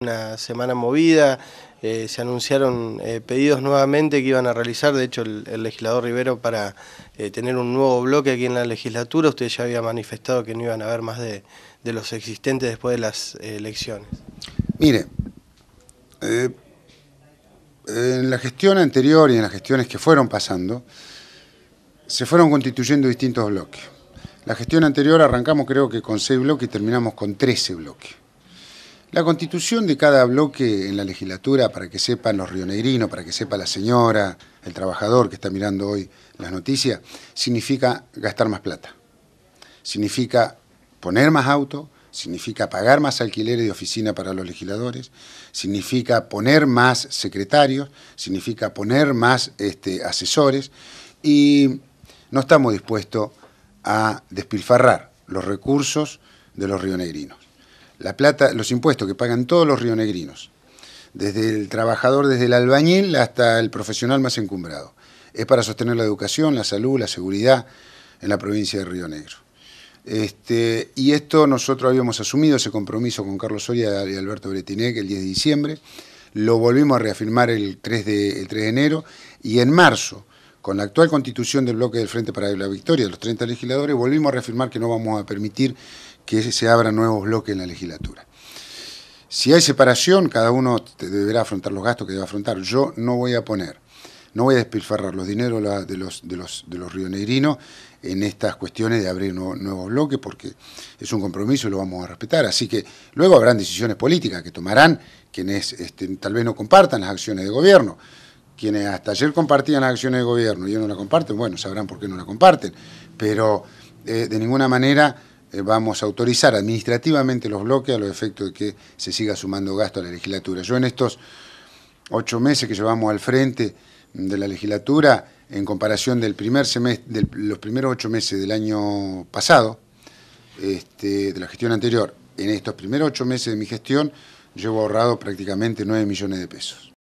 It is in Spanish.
Una semana movida, eh, se anunciaron eh, pedidos nuevamente que iban a realizar, de hecho el, legislador Rivero para eh, tener un nuevo bloque aquí en la legislatura, usted ya había manifestado que no iban a haber más de, los existentes después de las elecciones. Mire, en la gestión anterior y en las gestiones que fueron pasando, se fueron constituyendo distintos bloques. La gestión anterior arrancamos creo que con seis bloques y terminamos con 13 bloques. La constitución de cada bloque en la legislatura, para que sepan los rionegrinos, para que sepa la señora, el trabajador que está mirando hoy las noticias, significa gastar más plata. Significa poner más auto, significa pagar más alquileres de oficina para los legisladores, significa poner más secretarios, significa poner más este, asesores y no estamos dispuestos a despilfarrar los recursos de los rionegrinos la plata, los impuestos que pagan todos los rionegrinos, desde el trabajador, desde el albañil hasta el profesional más encumbrado. Es para sostener la educación, la salud, la seguridad en la provincia de Río Negro. Este, y esto nosotros habíamos asumido ese compromiso con Carlos Soria y Alberto Bretinec el 10 de diciembre, lo volvimos a reafirmar el 3 de, el 3 de enero y en marzo, con la actual constitución del bloque del Frente para la Victoria de los 30 legisladores, volvimos a reafirmar que no vamos a permitir que se abran nuevos bloques en la legislatura. Si hay separación, cada uno deberá afrontar los gastos que debe afrontar. Yo no voy a poner, no voy a despilfarrar los dineros de los, de los, rionegrinos en estas cuestiones de abrir nuevos bloques, porque es un compromiso y lo vamos a respetar. Así que luego habrán decisiones políticas que tomarán quienes este, tal vez no compartan las acciones de gobierno. Quienes hasta ayer compartían las acciones de gobierno y hoy no las comparten, bueno, sabrán por qué no la comparten. Pero eh, de ninguna manera eh, vamos a autorizar administrativamente los bloques a los efectos de que se siga sumando gasto a la legislatura. Yo en estos ocho meses que llevamos al frente de la legislatura, en comparación del primer semestre, de los primeros ocho meses del año pasado, este, de la gestión anterior, en estos primeros ocho meses de mi gestión, llevo ahorrado prácticamente nueve millones de pesos.